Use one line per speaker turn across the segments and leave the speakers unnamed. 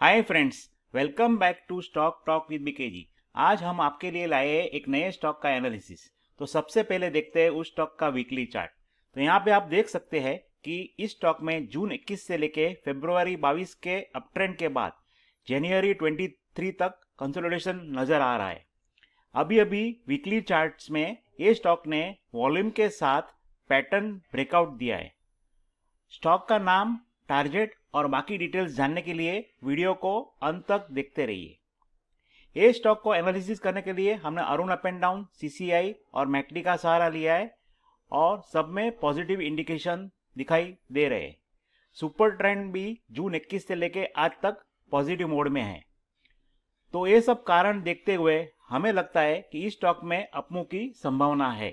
hi friends welcome back to stock talk with BKG आज हम आपके लिए लाए हैं एक नए स्टॉक का एनालिसिस तो सबसे पहले देखते हैं उस स्टॉक का वीकली चार्ट तो यहाँ पे आप देख सकते हैं कि इस स्टॉक में जून 21 से लेके फेब्रुवरी 22 के अपट्रेंड के बाद जनवरी 23 तक कंसोलिडेशन नजर आ रहा है अभी अभी वीकली चार्ट में ये स्टॉक ने वॉल्यूम के साथ पैटर्न ब्रेकआउट दिया है स्टॉक का नाम टारगेट और बाकी डिटेल्स जानने के लिए वीडियो को अंत तक देखते रहिए ए स्टॉक को एनालिसिस करने के लिए हमने aroon up and down CCI और मैकडी का सहारा लिया है और सब में पॉजिटिव इंडिकेशन दिखाई दे रहे हैं सुपर ट्रेंड भी जून 21 से लेके आज तक पॉजिटिव मोड में है तो ये सब कारण देखते हुए हमें लगता है कि इस स्टॉक में अपमू की संभावना है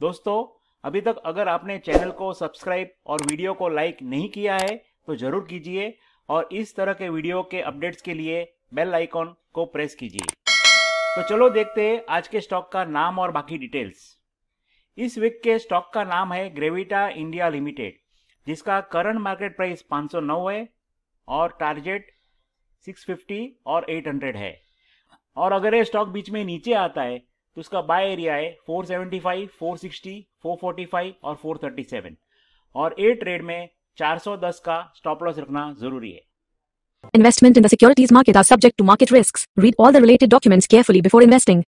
दोस्तों अभी तक अगर आपने चैनल को सब्सक्राइब और वीडियो को लाइक नहीं किया है तो जरूर कीजिए और इस तरह के वीडियो के अपडेट्स के लिए बेल आइकॉन को प्रेस कीजिए तो चलो देखते हैं आज के स्टॉक का नाम और बाकी डिटेल्स इस वीक के स्टॉक का नाम है ग्रेविटा इंडिया लिमिटेड जिसका करंट मार्केट प्राइस 509 है और टारगेट 650 और 800 है और अगर ये स्टॉक बीच में नीचे आता है तो इसका बाय एरिया है 475, 460, 445 और 437 और ए ट्रेड में 410 का स्टॉप लॉस रखना जरूरी है investment in the securities market are subject to market risk read all the related documents carefully before investing